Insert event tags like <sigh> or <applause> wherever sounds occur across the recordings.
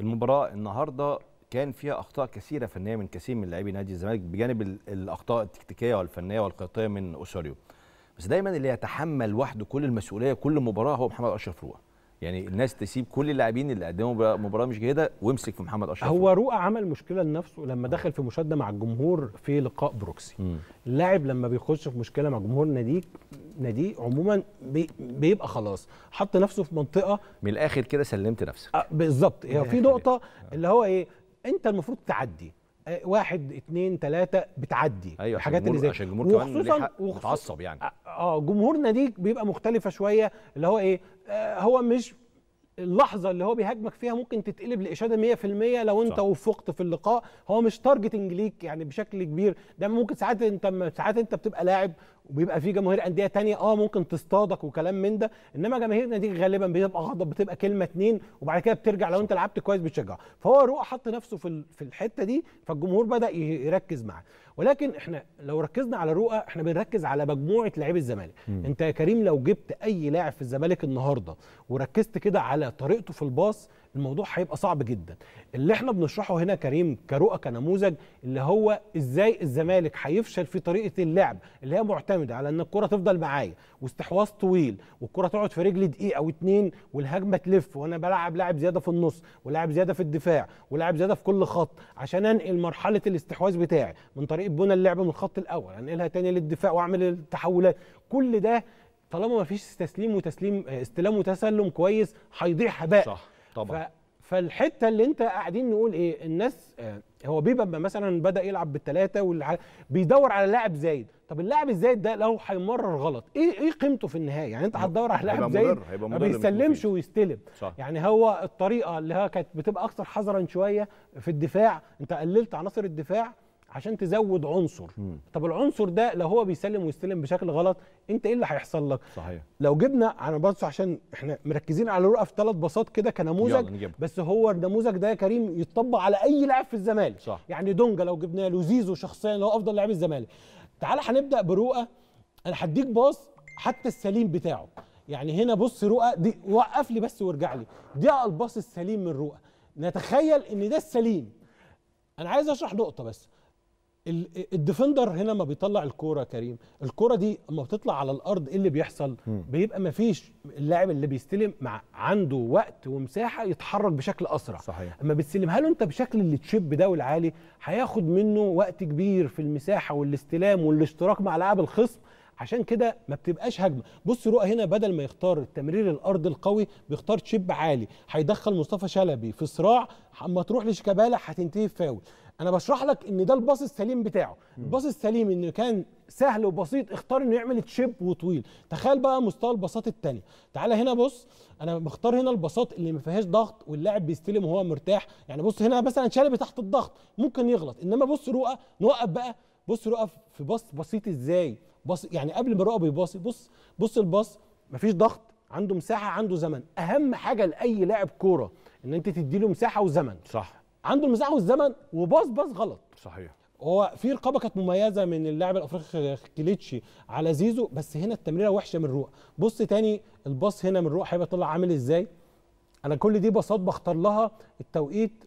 المباراه النهارده كان فيها اخطاء كثيره فنيه من كثير من لاعبي نادي الزمالك بجانب الاخطاء التكتيكيه والفنيه والقياديه من اوساريو بس دايما اللي يتحمل وحده كل المسؤوليه كل مباراه هو محمد اشرف روقه يعني الناس تسيب كل اللاعبين اللي قدموا مباراه مش جيده وامسك في محمد اشرف هو روقه عمل مشكله لنفسه لما آه. دخل في مشاده مع الجمهور في لقاء بروكسي اللاعب لما بيخش في مشكله مع جمهور ناديك نادي عموما بي بيبقى خلاص حط نفسه في منطقه من الاخر كده سلمت نفسك آه بالظبط هي في نقطه آه. اللي هو ايه انت المفروض تعدي آه، واحد اثنين ثلاثة بتعدي أيوة الحاجات اللي زي عشان الجمهور وخصوصا متعصب يعني آه،, اه جمهور ناديك بيبقى مختلفة شوية اللي هو ايه آه هو مش اللحظة اللي هو بيهاجمك فيها ممكن تتقلب لإشادة 100% لو أنت صح. وفقت في اللقاء هو مش تارجتنج ليك يعني بشكل كبير ده ممكن ساعات أنت ساعات أنت بتبقى لاعب وبيبقى في جماهير انديه تانية اه ممكن تصطادك وكلام من ده انما جماهير دي غالبا بتبقى غضب بتبقى كلمه اتنين وبعد كده بترجع لو انت لعبت كويس بتشجعه فهو روح حط نفسه في في الحته دي فالجمهور بدا يركز معاه ولكن احنا لو ركزنا على رؤى احنا بنركز على مجموعه لاعبي الزمالك انت يا كريم لو جبت اي لاعب في الزمالك النهارده وركزت كده على طريقته في الباص الموضوع هيبقى صعب جدا اللي احنا بنشرحه هنا كريم كرؤى كنموذج اللي هو ازاي الزمالك هيفشل في طريقه اللعب اللي هي معتمده على ان الكره تفضل معايا واستحواذ طويل والكره تقعد في رجلي دقيقه او اتنين والهجمه تلف وانا بلعب لاعب زياده في النص ولاعب زياده في الدفاع ولاعب زياده في كل خط عشان انقل مرحله الاستحواذ بتاعي من طريق بنى اللعب من الخط الاول انقلها تاني للدفاع واعمل التحولات كل ده طالما ما فيش تسليم وتسليم آه، استلام وتسلم كويس هيضيع هباء صح. طبعا فالحته اللي انت قاعدين نقول ايه الناس آه، هو بيبقى مثلا بدا يلعب بالثلاثه والح... بيدور على لاعب زايد طب اللاعب الزايد ده لو هيمرر غلط ايه ايه قيمته في النهايه يعني انت هتدور على لاعب زايد ما بيسلمش ويستلم صح. يعني هو الطريقه اللي هي كانت بتبقى اكثر حذرا شويه في الدفاع انت قللت عناصر الدفاع عشان تزود عنصر مم. طب العنصر ده لو هو بيسلم ويستلم بشكل غلط انت ايه اللي هيحصل لك صحيح لو جبنا انا بص عشان احنا مركزين على الرؤى في ثلاث باصات كده كنموذج بس هو النموذج ده يا كريم يتطبق على اي لاعب في الزمالك يعني دونجا لو جبناه له زيزو شخصيا هو افضل لاعب الزمالك تعال هنبدا برؤى انا هديك باص حتى السليم بتاعه يعني هنا بص رؤى دي وقف لي بس وارجع لي دي الباص السليم من رؤى نتخيل ان ده السليم انا عايز اشرح نقطه بس الديفندر هنا ما بيطلع الكوره كريم الكوره دي اما بتطلع على الارض ايه اللي بيحصل بيبقى ما فيش اللاعب اللي بيستلم مع عنده وقت ومساحه يتحرك بشكل اسرع صحيح. اما بتسلمها له انت بشكل اللي تشيب ده والعالي هياخد منه وقت كبير في المساحه والاستلام والاشتراك مع لاعب الخصم عشان كده ما بتبقاش هجمه بص رؤى هنا بدل ما يختار التمرير الارض القوي بيختار تشيب عالي هيدخل مصطفى شلبي في صراع اما تروح لشيكابالا هتنتهي فاول انا بشرح لك ان ده الباص السليم بتاعه الباص السليم انه كان سهل وبسيط اختار انه يعمل تشيب وطويل تخيل بقى مستوى الباصات الثانيه تعالى هنا بص انا بختار هنا الباصات اللي ما فيهاش ضغط واللاعب بيستلم وهو مرتاح يعني بص هنا مثلا شلبي تحت الضغط ممكن يغلط انما بص رؤى نوقف بقى بص رؤى في باص بسيط ازاي بص يعني قبل ما رؤى بيباصي بص بص الباص مفيش ضغط عنده مساحه عنده زمن اهم حاجه لاي لاعب كوره ان انت تدي له مساحه وزمن صح عنده المساحه والزمن وباص باص غلط صحيح هو في رقابه كانت مميزه من اللاعب الافريقي كليتشي على زيزو بس هنا التمريره وحشه من روح بص تاني الباص هنا من روح هيبقى طلع عامل ازاي انا كل دي باصات بختار لها التوقيت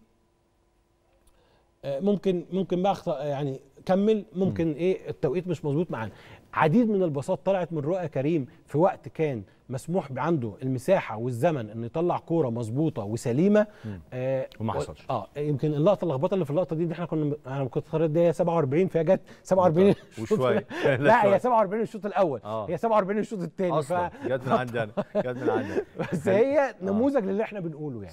آه، ممكن ممكن بقى آه، يعني كمل ممكن م. ايه التوقيت مش مظبوط معانا عديد من الباصات طلعت من رؤى كريم في وقت كان مسموح عنده المساحه والزمن انه يطلع كوره مظبوطه وسليمه آه وما حصلش اه يمكن اللقطه اللخبطه اللي في اللقطه دي ان احنا كنا انا كنت اتخرجت دي هي 47 فيها جت 47 وشويه <laughs> لا, لا هي 47 الشوط الاول آه. هي 47 الشوط الثاني اصلا ف... جت من عندي انا جت من عندي <laughs> بس هي نموذج آه. للي احنا بنقوله يعني